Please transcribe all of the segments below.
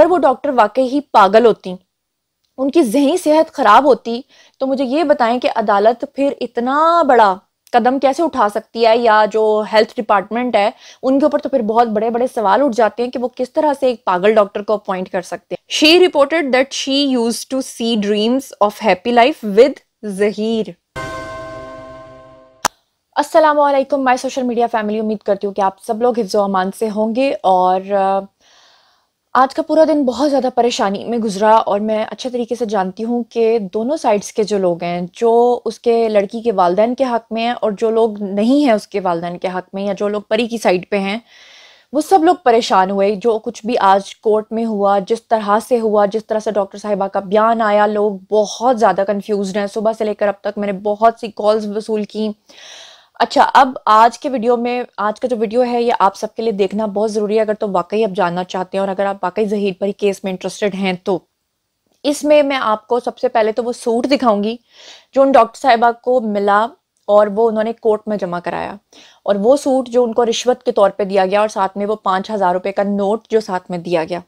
अगर वो डॉक्टर वाकई ही पागल होती उनकी जहनी सेहत ख़राब होती तो मुझे ये बताएं कि अदालत फिर इतना बड़ा कदम कैसे उठा सकती है या जो हेल्थ डिपार्टमेंट है उनके ऊपर तो फिर बहुत बड़े बड़े सवाल उठ जाते हैं कि वो किस तरह से एक पागल डॉक्टर को अपॉइंट कर सकते हैं she reported that she use to see dreams of happy life with Zaheer Aslam my social media family उम्मीद करती हूँ कि आप सब लोग हिफ्ज़ो अमान से होंगे और आज का पूरा दिन बहुत ज़्यादा परेशानी में गुजरा और मैं अच्छे तरीके से जानती हूँ कि दोनों साइड्स के जो लोग हैं जो उसके लड़की के वालदेन के हक़ में हैं और जो लोग नहीं हैं उसके वालदेन के हक़ में या जो लोग परी की साइड पे हैं वो सब लोग परेशान हुए जो कुछ भी आज कोर्ट में हुआ जिस तरह से हुआ जिस तरह से डॉक्टर साहिबा का बयान आया लोग बहुत ज़्यादा कन्फ्यूज़ हैं सुबह से लेकर अब तक मैंने बहुत सी कॉल्स वसूल की अच्छा अब आज के वीडियो में आज का जो वीडियो है ये आप सबके लिए देखना बहुत ज़रूरी है अगर तो वाकई आप जानना चाहते हैं और अगर आप वाकई जहीर परी केस में इंटरेस्टेड हैं तो इसमें मैं आपको सबसे पहले तो वो सूट दिखाऊंगी जो उन डॉक्टर साहिबा को मिला और वो उन्होंने कोर्ट में जमा कराया और वो सूट जो उनको रिश्वत के तौर पे दिया गया और साथ में वो पाँच हज़ार रुपये का नोट जो साथ में दिया गया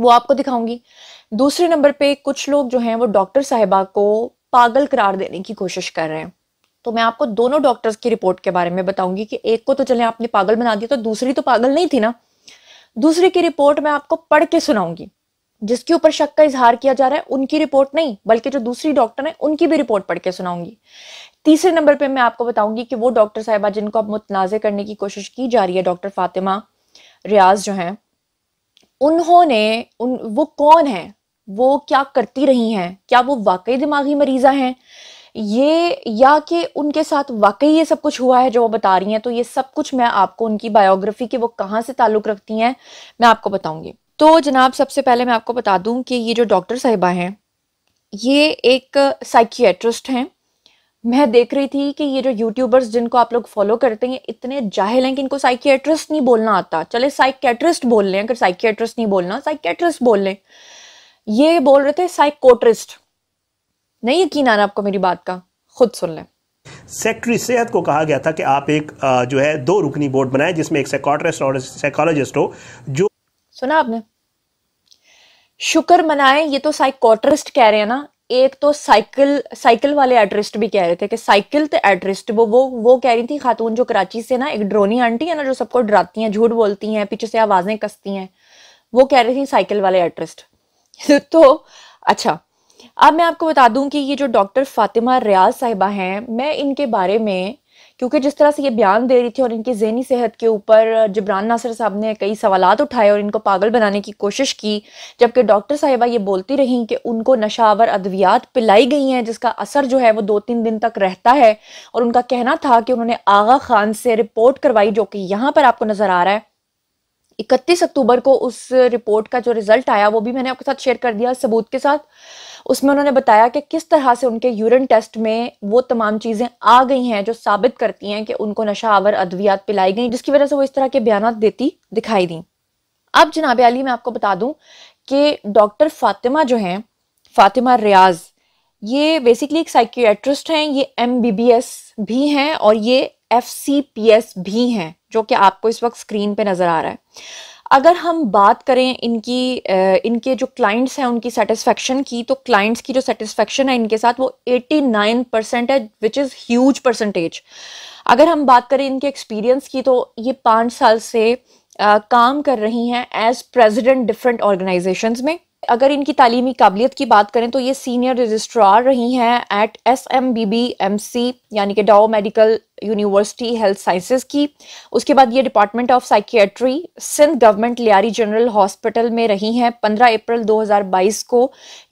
वो आपको दिखाऊंगी दूसरे नंबर पे कुछ लोग जो हैं वो डॉक्टर साहिबा को पागल करार देने की कोशिश कर रहे हैं तो मैं आपको दोनों डॉक्टर्स की रिपोर्ट के बारे में बताऊंगी कि एक को तो चले आपने पागल बना दिया तो दूसरी तो पागल नहीं थी ना दूसरी की रिपोर्ट मैं आपको पढ़ के सुनाऊंगी जिसके ऊपर शक का इजहार किया जा रहा है उनकी रिपोर्ट नहीं बल्कि जो दूसरी डॉक्टर है उनकी भी रिपोर्ट पढ़ के सुनाऊंगी तीसरे नंबर पर मैं आपको बताऊंगी कि वो डॉक्टर साहिबा जिनको अब मुतनाज़ करने की कोशिश की जा रही है डॉक्टर फातिमा रियाज जो है उन्होंने उन वो कौन है वो क्या करती रही हैं क्या वो वाकई दिमागी मरीज़ा हैं ये या कि उनके साथ वाकई ये सब कुछ हुआ है जो वो बता रही हैं तो ये सब कुछ मैं आपको उनकी बायोग्राफी के वो कहाँ से ताल्लुक़ रखती हैं मैं आपको बताऊंगी तो जनाब सबसे पहले मैं आपको बता दूँ कि ये जो डॉक्टर साहिबा हैं ये एक साइकियाट्रिस्ट हैं मैं देख रही थी कि ये जो यूट्यूबर्स जिनको आप लोग फॉलो करते हैं इतने जाहिल हैं कि इनको साइकियाट्रिस्ट नहीं बोलना आता चले साइकेट्रिस्ट बोल लें अगर साइकियाट्रिस्ट नहीं बोलना साइकेट्रिस्ट बोल लें ये बोल रहे थे साइकोट्रिस्ट नहीं यकीन आना आपको मेरी बात का खुद सुन लें सेक्रेटरी सेहत को कहा गया था कि आप एक जो है दो रुकनी बोर्ड बनाए जिसमें एक साइकोट्रिस्ट और साइकोलॉजिस्ट हो जो सुना आपने शुक्र मनाए ये तो साइकोट्रिस्ट कह रहे हैं ना एक तो साइकिल साइकिल वाले एड्रिस्ट भी कह रहे थे कि साइकिल तो एड्रिस्ट वो वो वो कह रही थी खातून जो कराची से ना एक ड्रोनी आंटी है ना जो सबको डराती हैं झूठ बोलती हैं पीछे से आवाजें कसती हैं वो कह रही थी साइकिल वाले एड्रिस्ट तो अच्छा अब मैं आपको बता दूं कि ये जो डॉक्टर फातिमा रियाज साहिबा हैं मैं इनके बारे में क्योंकि जिस तरह से ये बयान दे रही थी और इनकी जहनी सेहत के ऊपर जबरान नासिर साहब ने कई सवाल उठाए और इनको पागल बनाने की कोशिश की जबकि डॉक्टर साहिबा ये बोलती रहीं कि उनको नशावर अद्वियात पिलाई गई हैं जिसका असर जो है वो दो तीन दिन तक रहता है और उनका कहना था कि उन्होंने आगा खान से रिपोर्ट करवाई जो कि यहाँ पर आपको नज़र आ रहा है इकतीस अक्टूबर को उस रिपोर्ट का जो रिजल्ट आया वो भी मैंने आपके साथ शेयर कर दिया सबूत के साथ उसमें उन्होंने बताया कि किस तरह से उनके यूरिन टेस्ट में वो तमाम चीज़ें आ गई हैं जो साबित करती हैं कि उनको नशा आवर अद्वियात पिलाई गई जिसकी वजह से वो इस तरह के बयान देती दिखाई दी अब जनाब अली मैं आपको बता दूं कि डॉक्टर फातिमा जो हैं फातिमा रियाज ये बेसिकली एक साइकियाट्रिस्ट हैं ये एम भी हैं और ये एफ भी हैं जो कि आपको इस वक्त स्क्रीन पे नज़र आ रहा है अगर हम बात करें इनकी इनके जो क्लाइंट्स हैं उनकी सेटिस्फेक्शन की तो क्लाइंट्स की जो सेटिस्फेक्शन है इनके साथ वो 89 परसेंट है विच इज़ ह्यूज परसेंटेज अगर हम बात करें इनके एक्सपीरियंस की तो ये पाँच साल से आ, काम कर रही हैं एज प्रेजिडेंट डिफरेंट ऑर्गेनाइजेशंस में अगर इनकी तालीमी काबिलियत की बात करें तो ये सीनियर रजिस्ट्रार रही हैं at S M B B M C यानी कि Dow medical university health sciences की उसके बाद ये department of psychiatry Sindh government Lyari general hospital में रही हैं 15 अप्रैल 2022 को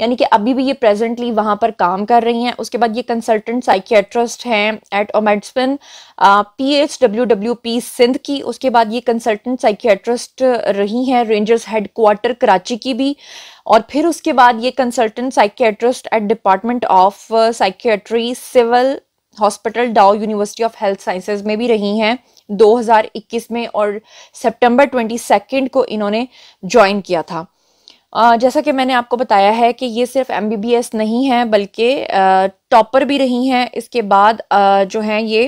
यानी कि अभी भी ये प्रेजेंटली वहाँ पर काम कर रही हैं उसके बाद ये कंसल्टेंट साइकियाट्रिस्ट हैं एट ओमेडस्पिन P H W W P Sindh की उसके बाद ये कंसल्टेंट साइकियाट्रिस्ट रही हैं रेंजर्स हेडक्वार्टर कराची की भी और फिर उसके बाद ये consultant psychiatrist at department of psychiatry civil hospital Dow university of health sciences में भी रही हैं 2021 में और सितंबर 22 को इन्होंने ज्वाइन किया था जैसा कि मैंने आपको बताया है कि ये सिर्फ एम नहीं है बल्कि टॉपर भी रही हैं इसके बाद जो हैं ये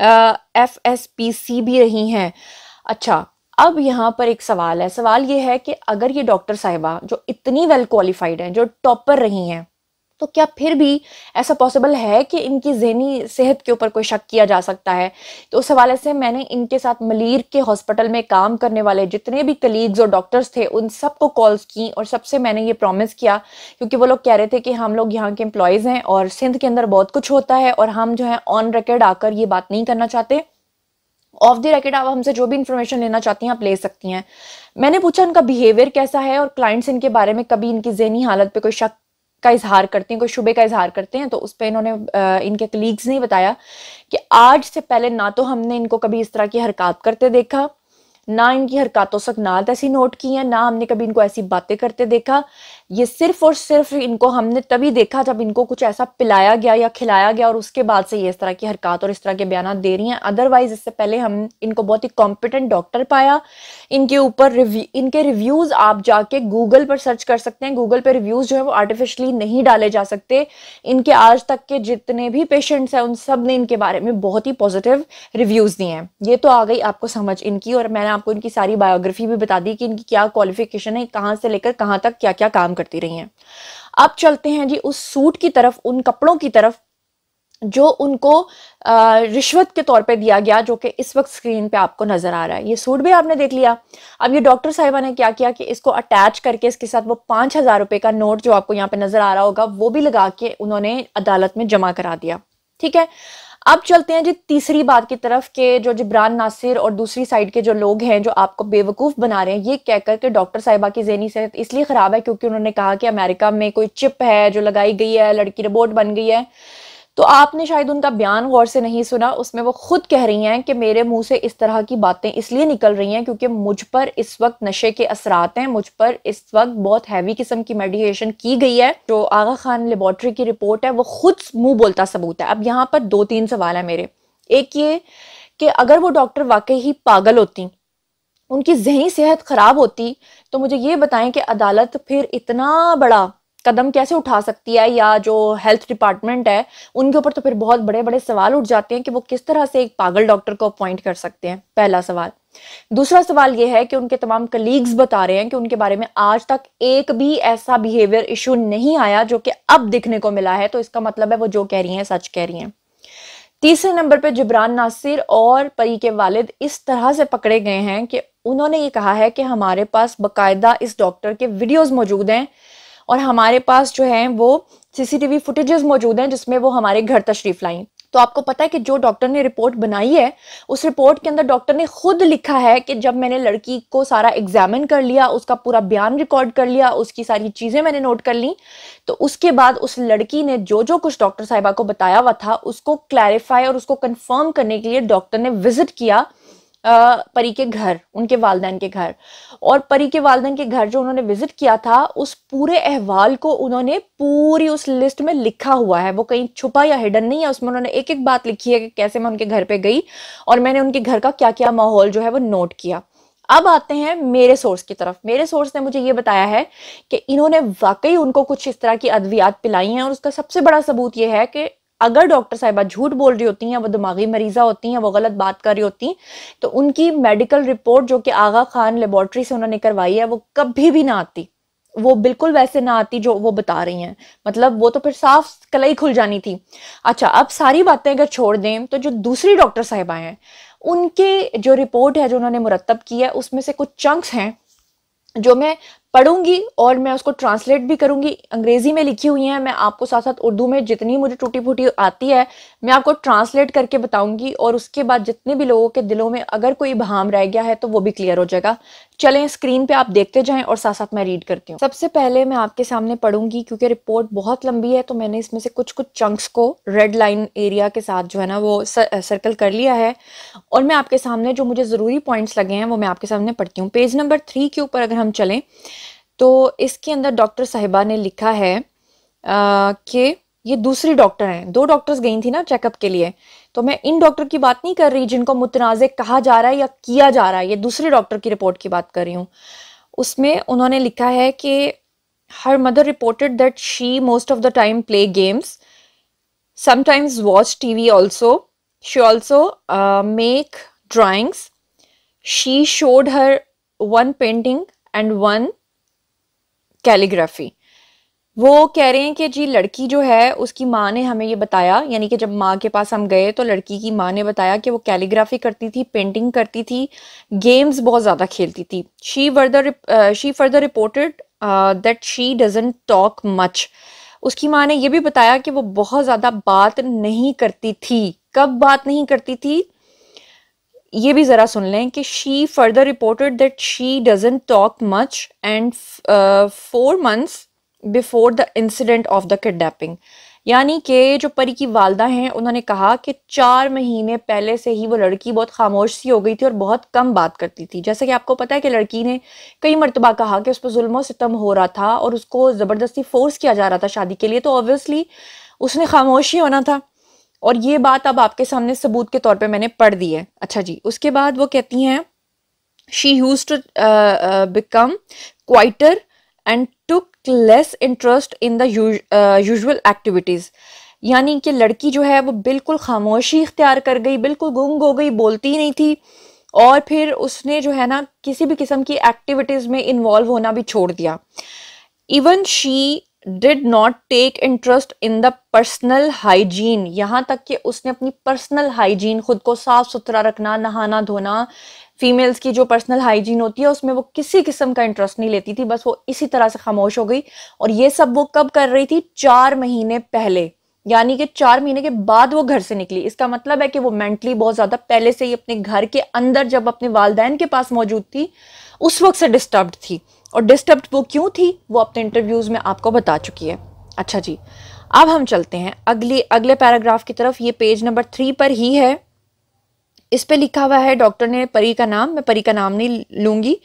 एफ भी रही हैं अच्छा अब यहाँ पर एक सवाल है सवाल ये है कि अगर ये डॉक्टर साहिबा जो इतनी वेल क्वालिफाइड हैं जो टॉपर रही हैं तो क्या फिर भी ऐसा पॉसिबल है कि इनकी जहनी सेहत के ऊपर कोई शक किया जा सकता है तो उस हवाले से मैंने इनके साथ मलिर के हॉस्पिटल में काम करने वाले जितने भी कलीग्स और डॉक्टर्स थे उन सबको कॉल्स की और सबसे मैंने ये प्रॉमिस किया क्योंकि वो लोग कह रहे थे कि हम लोग यहाँ के एम्प्लॉयज़ हैं और सिंध के अंदर बहुत कुछ होता है और हम जो है ऑन रिकॉर्ड आकर ये बात नहीं करना चाहते ऑफ द रैकेट आप हमसे जो भी इन्फॉर्मेशन लेना चाहती हैं आप ले सकती हैं मैंने पूछा इनका बिहेवियर कैसा है और क्लाइंट्स इनके बारे में कभी इनकी जहनी हालत पे कोई शक का इजहार करते हैं कोई शुबे का इजहार करते हैं तो उस पर इन्होंने इनके कलीग्स ने बताया कि आज से पहले ना तो हमने इनको कभी इस तरह की हरकत करते देखा ना इनकी हरकतों सकनात ऐसी नोट की हैं ना हमने कभी इनको ऐसी बातें करते देखा ये सिर्फ और सिर्फ इनको हमने तभी देखा जब इनको कुछ ऐसा पिलाया गया या खिलाया गया और उसके बाद से ये इस तरह की हरकत और इस तरह के बयान दे रही हैं अदरवाइज इससे पहले हम इनको बहुत ही कॉम्पिटेंट डॉक्टर पाया इनके ऊपर रिव्यू इनके रिव्यूज़ आप जाके गूगल पर सर्च कर सकते हैं गूगल पर रिव्यूज़ जो है वो आर्टिफिशली नहीं डाले जा सकते इनके आज तक के जितने भी पेशेंट्स हैं उन सब ने इनके बारे में बहुत ही पॉजिटिव रिव्यूज़ दिए हैं ये तो आ गई आपको समझ इनकी और मैंने आपको इनकी सारी बायोग्राफी भी बता दी कि इनकी क्या क्वालिफिकेशन है कहाँ से लेकर कहाँ तक क्या क्या काम करती रही हैं अब चलते हैं जी उस सूट की तरफ उन कपड़ों की तरफ जो उनको रिश्वत के तौर पे दिया गया जो कि इस वक्त स्क्रीन पे आपको नज़र आ रहा है ये सूट भी आपने देख लिया अब ये डॉक्टर साहिबा ने क्या किया कि इसको अटैच करके इसके साथ वो पांच हज़ार रुपए का नोट जो आपको यहाँ पे नज़र आ रहा होगा वो भी लगा के उन्होंने अदालत में जमा करा दिया ठीक है अब चलते हैं जी तीसरी बात की तरफ के जो जिब्रान नासिर और दूसरी साइड के जो लोग हैं जो आपको बेवकूफ़ बना रहे हैं ये कहकर के डॉक्टर साहिबा की जहनी सेहत इसलिए ख़राब है क्योंकि उन्होंने कहा कि अमेरिका में कोई चिप है जो लगाई गई है लड़की रोबोट बन गई है तो आपने शायद उनका बयान गौर से नहीं सुना उसमें वो खुद कह रही हैं कि मेरे मुंह से इस तरह की बातें इसलिए निकल रही हैं क्योंकि मुझ पर इस वक्त नशे के असरात हैं मुझ पर इस वक्त बहुत हैवी किस्म की मेडिकेशन की गई है जो आगा खान लेबॉर्ट्री की रिपोर्ट है वो खुद मुंह बोलता सबूत है अब यहाँ पर दो तीन सवाल है मेरे एक ये कि अगर वो डॉक्टर वाकई ही पागल होती उनकी जहनी सेहत ख़राब होती तो मुझे ये बताएं कि अदालत फिर इतना बड़ा कदम कैसे उठा सकती है या जो हेल्थ डिपार्टमेंट है उनके ऊपर तो फिर बहुत बड़े बड़े सवाल उठ जाते हैं कि वो किस तरह से एक पागल डॉक्टर को अपॉइंट कर सकते हैं पहला सवाल दूसरा सवाल ये है कि उनके तमाम कलीग्स बता रहे हैं कि उनके बारे में आज तक एक भी ऐसा बिहेवियर इशू नहीं आया जो कि अब दिखने को मिला है तो इसका मतलब है वो जो कह रही हैं सच कह रही हैं तीसरे नंबर पे जिब्रान नासिर और परी के वालिद इस तरह से पकड़े गए हैं कि उन्होंने ये कहा है कि हमारे पास बकायदा इस डॉक्टर के वीडियोस मौजूद हैं और हमारे पास जो है वो सीसीटीवी फुटेजेस मौजूद हैं जिसमें वो हमारे घर तशरीफ लाई तो आपको पता है कि जो डॉक्टर ने रिपोर्ट बनाई है उस रिपोर्ट के अंदर डॉक्टर ने खुद लिखा है कि जब मैंने लड़की को सारा एग्जामिन कर लिया उसका पूरा बयान रिकॉर्ड कर लिया उसकी सारी चीज़ें मैंने नोट कर ली तो उसके बाद उस लड़की ने जो जो कुछ डॉक्टर साहिबा को बताया हुआ था उसको क्लैरिफाई और उसको कन्फर्म करने के लिए डॉक्टर ने विजिट किया परी के घर उनके वालदेन के घर और परी के वालदेन के घर जो उन्होंने विजिट किया था उस पूरे अहवाल को उन्होंने पूरी उस लिस्ट में लिखा हुआ है वो कहीं छुपा या हिडन नहीं है उसमें उन्होंने एक एक बात लिखी है कि कैसे मैं उनके घर पे गई और मैंने उनके घर का क्या क्या माहौल जो है वो नोट किया अब आते हैं मेरे सोर्स की तरफ मेरे सोर्स ने मुझे ये बताया है कि इन्होंने वाकई उनको कुछ इस तरह की अद्वियात पिलाई हैं और उसका सबसे बड़ा सबूत यह है कि अगर डॉक्टर साहिबा झूठ बोल रही होती हैं वो दिमागी मरीज़ा होती हैं वो गलत बात कर रही होती तो उनकी मेडिकल रिपोर्ट जो कि आगा खान लेबॉर्ट्री से उन्होंने करवाई है वो कभी भी ना आती वो बिल्कुल वैसे ना आती जो वो बता रही हैं मतलब वो तो फिर साफ कलई खुल जानी थी अच्छा अब सारी बातें अगर छोड़ दें तो जो दूसरी डॉक्टर साहिबा हैं उनके जो रिपोर्ट है जो उन्होंने मुरतब की है उसमें से कुछ चंक्स हैं जो मैं पढ़ूंगी और मैं उसको ट्रांसलेट भी करूंगी अंग्रेज़ी में लिखी हुई हैं मैं आपको साथ साथ उर्दू में जितनी मुझे टूटी फूटी आती है मैं आपको ट्रांसलेट करके बताऊंगी और उसके बाद जितने भी लोगों के दिलों में अगर कोई भाम रह गया है तो वो भी क्लियर हो जाएगा चलें स्क्रीन पे आप देखते जाएं और साथ साथ मैं रीड करती हूँ सबसे पहले मैं आपके सामने पढ़ूंगी क्योंकि रिपोर्ट बहुत लंबी है तो मैंने इसमें से कुछ कुछ चंक्स को रेड लाइन एरिया के साथ जो है ना वो सर्कल कर लिया है और मैं आपके सामने जो मुझे ज़रूरी पॉइंट्स लगे हैं वो मैं आपके सामने पढ़ती हूँ पेज नंबर थ्री के ऊपर अगर हम चलें तो इसके अंदर डॉक्टर साहिबा ने लिखा है कि ये दूसरी डॉक्टर हैं दो डॉक्टर्स गई थी ना चेकअप के लिए तो मैं इन डॉक्टर की बात नहीं कर रही जिनको मुतनाज़ कहा जा रहा है या किया जा रहा है ये दूसरे डॉक्टर की रिपोर्ट की बात कर रही हूँ उसमें उन्होंने लिखा है कि her mother reported that she most of the time play games sometimes watch T V also she also make drawings. She showed her one painting and one calligraphy वो कह रहे हैं कि जी लड़की जो है उसकी माँ ने हमें ये बताया यानी कि जब माँ के पास हम गए तो लड़की की माँ ने बताया कि वो कैलीग्राफी करती थी पेंटिंग करती थी गेम्स बहुत ज़्यादा खेलती थी she further she further reported that she doesn't talk much उसकी माँ ने ये भी बताया कि वो बहुत ज़्यादा बात नहीं करती थी कब बात नहीं करती थी ये भी ज़रा सुन लें कि she further reported that she doesn't talk much and four months before the incident of the kidnapping यानी कि जो परी की वालदा हैं उन्होंने कहा कि चार महीने पहले से ही वो लड़की बहुत खामोश सी हो गई थी और बहुत कम बात करती थी जैसे कि आपको पता है कि लड़की ने कई मरतबा कहा कि उस पर जुल्म सितम हो रहा था और उसको ज़बरदस्ती फ़ोर्स किया जा रहा था शादी के लिए तो ऑब्वियसली उसने खामोश ही होना था और ये बात अब आपके सामने सबूत के तौर पे मैंने पढ़ दी है अच्छा जी उसके बाद वो कहती हैं she use to become quieter and took less interest in the usual activities यानी कि लड़की जो है वो बिल्कुल खामोशी इख्तियार कर गई बिल्कुल गुंग हो गई बोलती नहीं थी और फिर उसने जो है ना किसी भी किस्म की एक्टिविटीज़ में इन्वॉल्व होना भी छोड़ दिया even she did not take interest in the personal hygiene यहाँ तक कि उसने अपनी पर्सनल हाइजीन खुद को साफ सुथरा रखना नहाना धोना फीमेल्स की जो पर्सनल हाइजीन होती है उसमें वो किसी किस्म का इंटरेस्ट नहीं लेती थी बस वो इसी तरह से खामोश हो गई और ये सब वो कब कर रही थी चार महीने पहले यानी कि चार महीने के बाद वो घर से निकली इसका मतलब है कि वो मेंटली बहुत ज़्यादा पहले से ही अपने घर के अंदर जब अपने वालदेन के पास मौजूद थी उस वक्त से डिस्टर्ब थी और डिस्टर्ब वो क्यों थी वो अपने इंटरव्यूज़ में आपको बता चुकी है अच्छा जी अब हम चलते हैं अगले अगले पैराग्राफ की तरफ ये पेज नंबर थ्री पर ही है इस पे लिखा हुआ है डॉक्टर ने परी का नाम मैं परी का नाम नहीं लूँगी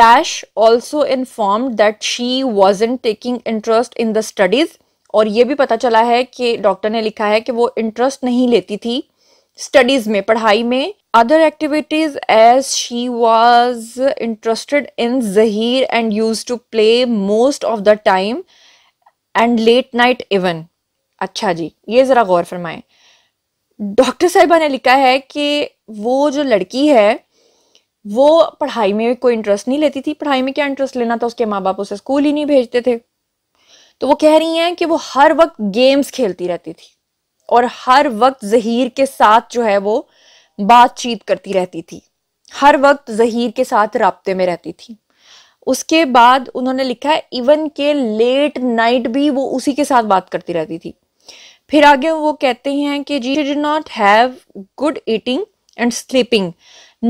dash also inform that she was in taking interest in the studies और ये भी पता चला है कि डॉक्टर ने लिखा है कि वो इंटरेस्ट नहीं लेती थी स्टडीज़ में पढ़ाई में other activities as she was interested in Zahir and used to play most of the time and late night even. अच्छा जी ये ज़रा गौर फरमाएं डॉक्टर साहिबा ने लिखा है कि वो जो लड़की है वो पढ़ाई में कोई इंटरेस्ट नहीं लेती थी पढ़ाई में क्या इंटरेस्ट लेना था उसके माँ बाप उसे स्कूल ही नहीं भेजते थे तो वो कह रही हैं कि वो हर वक्त गेम्स खेलती रहती थी और हर वक्त जहीर के साथ जो है वो बातचीत करती रहती थी हर वक्त जहीर के साथ रबते में रहती थी उसके बाद उन्होंने लिखा है इवन के लेट नाइट भी वो उसी के साथ बात करती रहती थी फिर आगे वो कहते हैं कि she did not have good eating and sleeping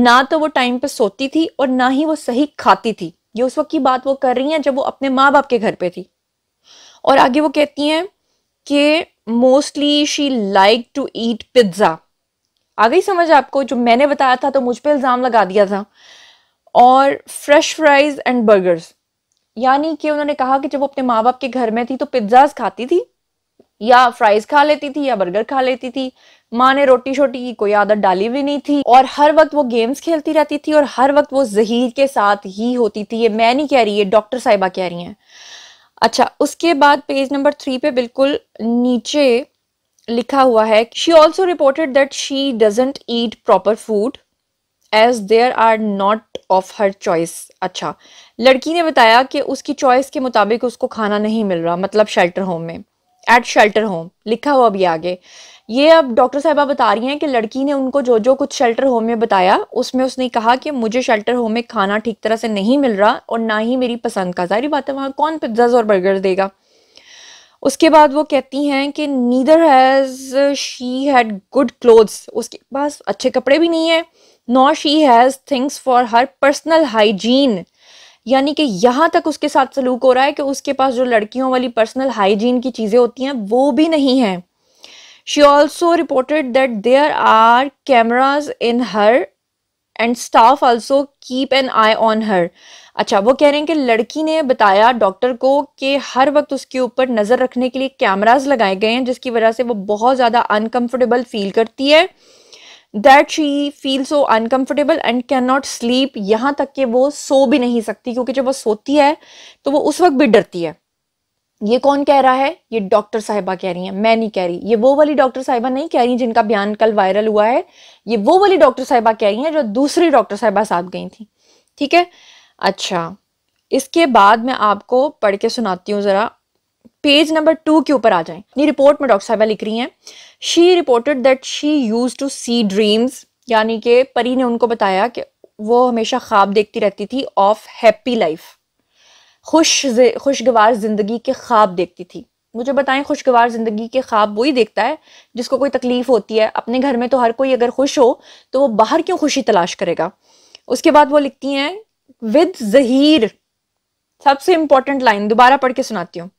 ना तो वो टाइम पे सोती थी और ना ही वो सही खाती थी ये उस वक्त की बात वो कर रही हैं जब वो अपने माँ बाप के घर पे थी और आगे वो कहती हैं कि mostly she like to eat pizza आ गई समझ आपको जो मैंने बताया था तो मुझ पर इल्ज़ाम लगा दिया था और फ्रेश फ्राइज एंड बर्गर्स यानी कि उन्होंने कहा कि जब वो अपने माँ बाप के घर में थी तो पिज्ज़ाज खाती थी या फ्राइज खा लेती थी या बर्गर खा लेती थी माँ ने रोटी शोटी की कोई आदत डाली भी नहीं थी और हर वक्त वो गेम्स खेलती रहती थी और हर वक्त वो जहीर के साथ ही होती थी ये मैं नहीं कह रही ये डॉक्टर साहिबा कह रही हैं अच्छा उसके बाद पेज नंबर थ्री पे बिल्कुल नीचे लिखा हुआ है she also reported that she doesn't eat proper food as there are not of her choice अच्छा लड़की ने बताया कि उसकी चॉइस के मुताबिक उसको खाना नहीं मिल रहा मतलब शेल्टर होम में एट शेल्टर होम लिखा हुआ भी आगे ये अब डॉक्टर साहबा बता रही हैं कि लड़की ने उनको जो जो कुछ शेल्टर होम में बताया उसमें उसने कहा कि मुझे शेल्टर होम में खाना ठीक तरह से नहीं मिल रहा और ना ही मेरी पसंद का सारी बात है वहाँ कौन पिज्ज़ाज और बर्गर देगा उसके बाद वो कहती हैं कि neither has she had good clothes उसके पास अच्छे कपड़े भी नहीं है no she has things for her personal hygiene यानी कि यहाँ तक उसके साथ सलूक हो रहा है कि उसके पास जो लड़कियों वाली पर्सनल हाइजीन की चीज़ें होती हैं वो भी नहीं हैं she also reported that there are cameras in her and staff also keep an eye on her अच्छा वो कह रहे हैं कि लड़की ने बताया डॉक्टर को कि हर वक्त उसके ऊपर नज़र रखने के लिए कैमराज लगाए गए हैं जिसकी वजह से वो बहुत ज़्यादा अनकंफर्टेबल फील करती है that she feel so uncomfortable and can not sleep यहाँ तक कि वो सो भी नहीं सकती क्योंकि जब वो सोती है तो वो उस वक्त भी डरती है ये कौन कह रहा है ये डॉक्टर साहिबा कह रही हैं मैं नहीं कह रही ये वो वाली डॉक्टर साहिबा नहीं कह रही जिनका बयान कल वायरल हुआ है ये वो वाली डॉक्टर साहिबा कह रही हैं जो दूसरी डॉक्टर साहिबा साथ गई थी ठीक है अच्छा इसके बाद मैं आपको पढ़ के सुनाती हूँ ज़रा पेज नंबर टू के ऊपर आ जाए ये रिपोर्ट में डॉक्टर साहबा लिख रही हैं she reported that she use to see dreams यानी कि परी ने उनको बताया कि वो हमेशा ख्वाब देखती रहती थी ऑफ हैप्पी लाइफ खुश खुशगवार ज़िंदगी के ख्वाब देखती थी मुझे बताएं खुशगवार ज़िंदगी के ख्वाब वही देखता है जिसको कोई तकलीफ़ होती है अपने घर में तो हर कोई अगर खुश हो तो वो बाहर क्यों खुशी तलाश करेगा उसके बाद वो लिखती हैं विद जहीर सबसे इंपॉर्टेंट लाइन दोबारा पढ़ के सुनाती हूँ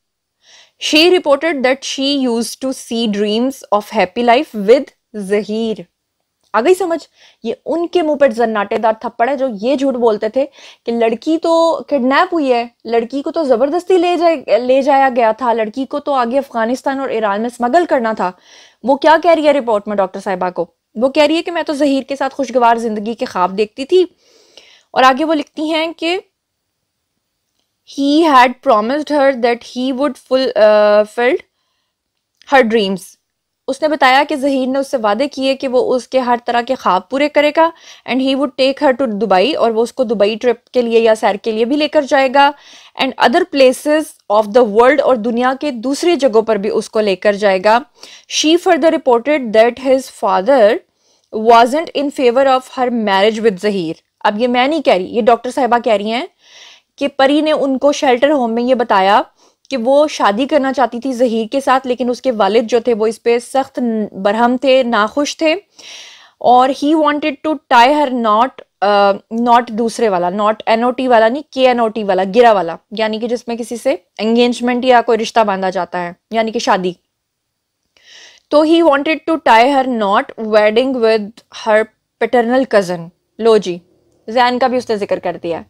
she reported that she use to see dreams of happy life with Zaheer आ गई समझ ये उनके मुंह पर जन्नाटेदार थप्पड़ है जो ये झूठ बोलते थे कि लड़की तो किडनैप हुई है लड़की को तो ज़बरदस्ती ले जाए ले जाया गया था लड़की को तो आगे अफगानिस्तान और ईरान में स्मगल करना था वो क्या कह रही है रिपोर्ट में डॉक्टर साहिबा को वो कह रही है कि मैं तो जहीर के साथ खुशगवार ज़िंदगी के ख्वाब देखती थी और आगे वो लिखती हैं कि he had promised her that he would fulfilled her dreams उसने बताया कि जहीर ने उससे वादे किए कि वो उसके हर तरह के ख्वाब पूरे करेगा and he would take her to Dubai और वो उसको दुबई ट्रिप के लिए या सैर के लिए भी लेकर जाएगा and other places of the world और दुनिया के दूसरी जगहों पर भी उसको लेकर जाएगा she further reported that his father wasn't in favour of her marriage with Zaheer अब ये मैं नहीं कह रही ये डॉक्टर साहिबा कह रही हैं कि परी ने उनको शेल्टर होम में ये बताया कि वो शादी करना चाहती थी जहीर के साथ लेकिन उसके वालिद जो थे वो इस पर सख्त बरहम थे नाखुश थे और he wanted to tie her knot knot दूसरे वाला नॉट एन ओ टी वाला नहीं के एन ओ टी वाला गिरा वाला यानी कि जिसमें किसी से एंगेजमेंट या कोई रिश्ता बांधा जाता है यानी कि शादी तो he wanted to tie her knot wedding with her paternal cousin लो जी जैन का भी उसने जिक्र कर दिया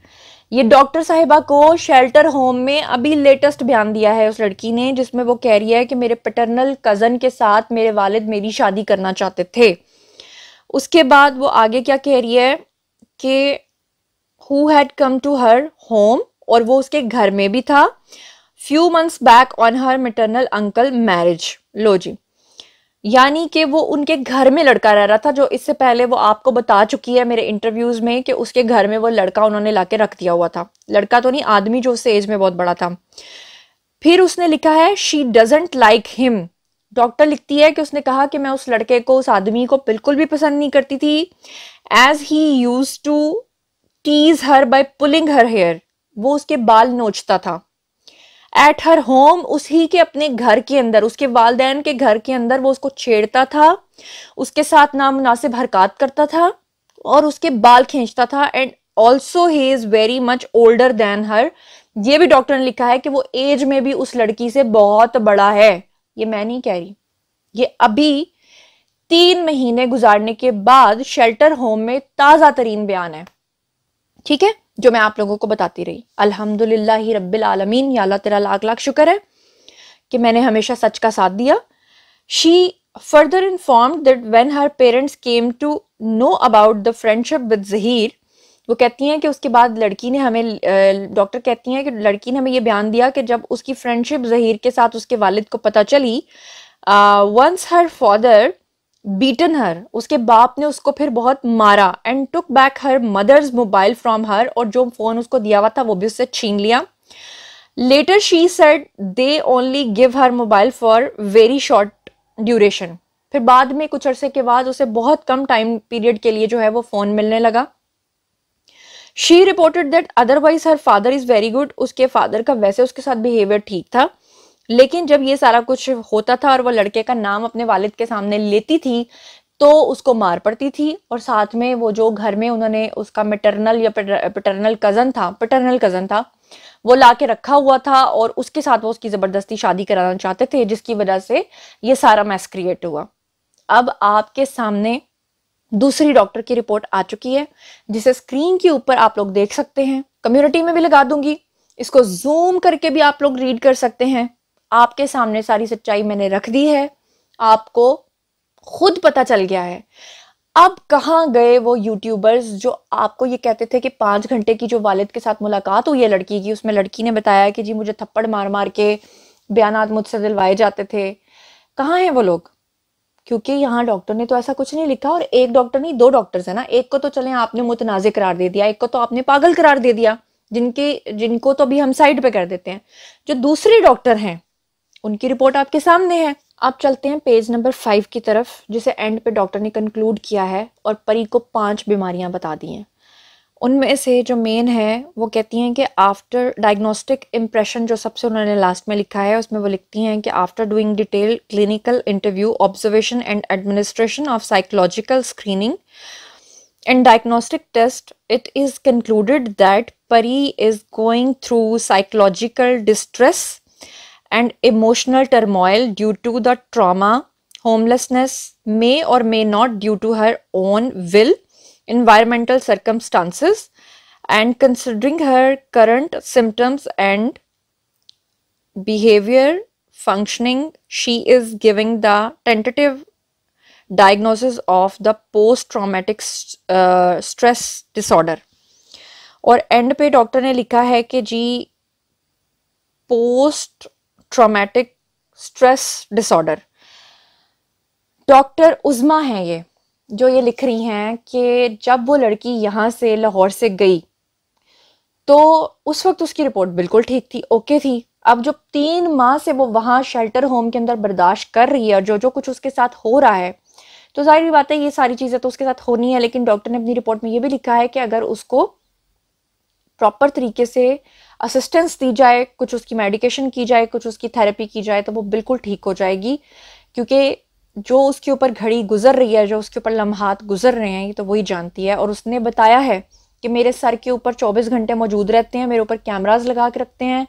ये डॉक्टर साहिबा को शेल्टर होम में अभी लेटेस्ट बयान दिया है उस लड़की ने जिसमें वो कह रही है कि मेरे पटर्नल कज़न के साथ मेरे वालिद मेरी शादी करना चाहते थे उसके बाद वो आगे क्या कह रही है कि who had come to her home और वो उसके घर में भी था few months back on her maternal uncle marriage लो जी यानी कि वो उनके घर में लड़का रह रहा था जो इससे पहले वो आपको बता चुकी है मेरे इंटरव्यूज में कि उसके घर में वो लड़का उन्होंने के रख दिया हुआ था लड़का तो नहीं आदमी जो उससे एज में बहुत बड़ा था फिर उसने लिखा है she doesn't like him doctor लिखती है कि उसने कहा कि मैं उस लड़के को उस आदमी को बिल्कुल भी पसंद नहीं करती थी as he use to tease her by pulling her hair वो उसके बाल नोचता था एट हर होम उसी के अपने घर के अंदर उसके वालदेन के घर के अंदर वो उसको छेड़ता था उसके साथ नामनासिब हरकत करता था और उसके बाल खींचता था and also he is very much older than her ये भी डॉक्टर ने लिखा है कि वो एज में भी उस लड़की से बहुत बड़ा है ये मैं नहीं कह रही ये अभी तीन महीने गुजारने के बाद शेल्टर होम में ताज़ा तरीन बयान है ठीक है जो मैं आप लोगों को बताती रही अल्हम्दुलिल्लाह ही रब्बिल आलमीन या अल्लाह तेरा लाख लाख शुक्र है कि मैंने हमेशा सच का साथ दिया she further inform that when her parents came to know about the friendship with Zaheer वो कहती हैं कि उसके बाद लड़की ने हमें डॉक्टर कहती हैं कि लड़की ने हमें ये बयान दिया कि जब उसकी फ्रेंडशिप जहीर के साथ उसके वालिद को पता चली once her father beaten her उसके बाप ने उसको फिर बहुत मारा and took back her mother's mobile from her और जो फ़ोन उसको दिया हुआ था वो भी उससे छीन लिया later she said they only give her mobile for very short duration फिर बाद में कुछ अरसे के बाद उसे बहुत कम टाइम पीरियड के लिए जो है वो फ़ोन मिलने लगा she reported that otherwise her father is very good उसके फादर का वैसे उसके साथ बिहेवियर ठीक था लेकिन जब ये सारा कुछ होता था और वो लड़के का नाम अपने वालिद के सामने लेती थी तो उसको मार पड़ती थी और साथ में वो जो घर में उन्होंने उसका मेटरनल या पेटरनल कज़न था पेटरनल कज़न था वो ला के रखा हुआ था और उसके साथ वो उसकी ज़बरदस्ती शादी कराना चाहते थे जिसकी वजह से ये सारा मैस क्रिएट हुआ अब आपके सामने दूसरी डॉक्टर की रिपोर्ट आ चुकी है जिसे स्क्रीन के ऊपर आप लोग देख सकते हैं कम्युनिटी में भी लगा दूंगी इसको जूम करके भी आप लोग रीड कर सकते हैं आपके सामने सारी सच्चाई मैंने रख दी है आपको खुद पता चल गया है अब कहाँ गए वो यूट्यूबर्स जो आपको ये कहते थे कि पाँच घंटे की जो वालिद के साथ मुलाकात हुई है लड़की की उसमें लड़की ने बताया कि जी मुझे थप्पड़ मार मार के बयान मुझसे दिलवाए जाते थे कहाँ हैं वो लोग क्योंकि यहाँ डॉक्टर ने तो ऐसा कुछ नहीं लिखा और एक डॉक्टर नहीं दो डॉक्टर्स है ना एक को तो चले आपने मुतनाज़ करार दे दिया एक को तो आपने पागल करार दे दिया जिनके जिनको तो अभी हम साइड पे कर देते हैं जो दूसरे डॉक्टर हैं उनकी रिपोर्ट आपके सामने है आप चलते हैं पेज नंबर फाइव की तरफ जिसे एंड पे डॉक्टर ने कंक्लूड किया है और परी को पांच बीमारियां बता दी हैं उनमें से जो मेन है वो कहती हैं कि आफ्टर डायग्नोस्टिक इम्प्रेशन जो सबसे उन्होंने लास्ट में लिखा है उसमें वो लिखती हैं कि after doing detail clinical interview observation and administration of psychological screening and diagnostic test it is concluded that Pari is going through psychological distress and emotional turmoil due to the trauma, homelessness may or may not due to her own will, environmental circumstances, and considering her current symptoms and behavior functioning, she is giving the tentative diagnosis of the post traumatic uh, stress disorder. और end पे doctor ने लिखा है कि जी post traumatic stress disorder doctor Uzma हैं ये जो ये लिख रही हैं कि जब वो लड़की यहाँ से लाहौर से गई तो उस वक्त उसकी रिपोर्ट बिल्कुल ठीक थी ओके थी अब जो तीन माह से वो वहाँ शेल्टर होम के अंदर बर्दाश्त कर रही है और जो जो कुछ उसके साथ हो रहा है तो जाहिर बात है ये सारी चीज़ें तो उसके साथ होनी है लेकिन डॉक्टर ने अपनी रिपोर्ट में ये भी लिखा है कि अगर उसको प्रॉपर तरीके से असिस्टेंस दी जाए कुछ उसकी मेडिकेशन की जाए कुछ उसकी थेरेपी की जाए तो वो बिल्कुल ठीक हो जाएगी क्योंकि जो उसके ऊपर घड़ी गुजर रही है जो उसके ऊपर लम्हात गुजर रहे हैं ये तो वही जानती है और उसने बताया है कि मेरे सर के ऊपर 24 घंटे मौजूद रहते हैं मेरे ऊपर कैमराज लगा के रखते हैं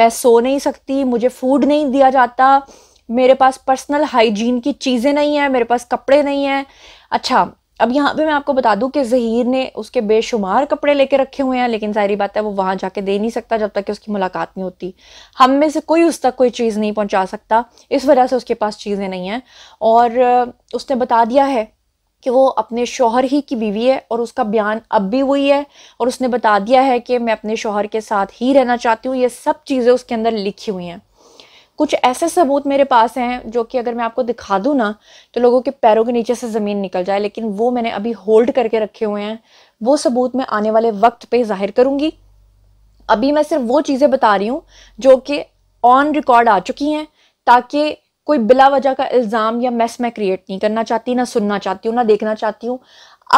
मैं सो नहीं सकती मुझे फूड नहीं दिया जाता मेरे पास पर्सनल हाइजीन की चीज़ें नहीं हैं मेरे पास कपड़े नहीं हैं अच्छा अब यहाँ पे मैं आपको बता दूं कि जहीर ने उसके बेशुमार कपड़े लेके रखे हुए हैं लेकिन सारी बात है वो वहाँ जाके दे नहीं सकता जब तक कि उसकी मुलाकात नहीं होती हम में से कोई उस तक कोई चीज़ नहीं पहुँचा सकता इस वजह से उसके पास चीज़ें नहीं हैं और उसने बता दिया है कि वो अपने शोहर ही की बीवी है और उसका बयान अब भी वही है और उसने बता दिया है कि मैं अपने शोहर के साथ ही रहना चाहती हूँ ये सब चीज़ें उसके अंदर लिखी हुई हैं कुछ ऐसे सबूत मेरे पास हैं जो कि अगर मैं आपको दिखा दूँ ना तो लोगों के पैरों के नीचे से ज़मीन निकल जाए लेकिन वो मैंने अभी होल्ड करके रखे हुए हैं वो सबूत मैं आने वाले वक्त पे जाहिर करूँगी अभी मैं सिर्फ वो चीज़ें बता रही हूँ जो कि ऑन रिकॉर्ड आ चुकी हैं ताकि कोई बिला वजह का इल्ज़ाम या मैस मैं क्रिएट नहीं करना चाहती ना सुनना चाहती हूँ ना देखना चाहती हूँ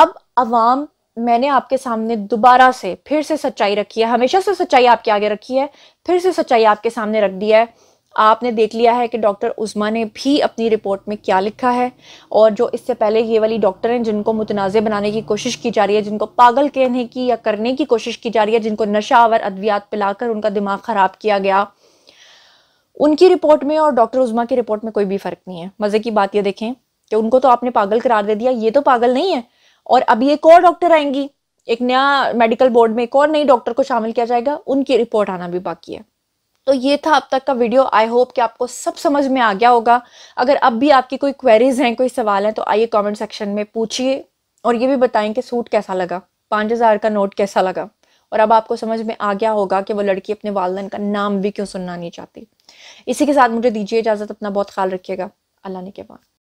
अब आवाम मैंने आपके सामने दोबारा से फिर से सच्चाई रखी है हमेशा से सच्चाई आपके आगे रखी है फिर से सच्चाई आपके सामने रख दी है आपने देख लिया है कि डॉक्टर उस्मा ने भी अपनी रिपोर्ट में क्या लिखा है और जो इससे पहले ये वाली डॉक्टर हैं जिनको मुतनाज़ बनाने की कोशिश की जा रही है जिनको पागल कहने की या करने की कोशिश की जा रही है जिनको नशावर अद्वियात पिलाकर उनका दिमाग ख़राब किया गया उनकी रिपोर्ट में और डॉक्टर उज़मा की रिपोर्ट में कोई भी फ़र्क नहीं है मज़े की बात ये देखें कि उनको तो आपने पागल करार दे दिया ये तो पागल नहीं है और अभी एक और डॉक्टर आएंगी एक नया मेडिकल बोर्ड में एक और नई डॉक्टर को शामिल किया जाएगा उनकी रिपोर्ट आना भी बाकी है तो ये था अब तक का वीडियो आई होप कि आपको सब समझ में आ गया होगा अगर अब भी आपकी कोई क्वेरीज हैं कोई सवाल हैं तो आइए कमेंट सेक्शन में पूछिए और ये भी बताएं कि सूट कैसा लगा पाँच हज़ार का नोट कैसा लगा और अब आपको समझ में आ गया होगा कि वो लड़की अपने वालदेन का नाम भी क्यों सुनना नहीं चाहती इसी के साथ मुझे दीजिए इजाज़त अपना बहुत ख्याल रखिएगा अल्लाह ने के बाद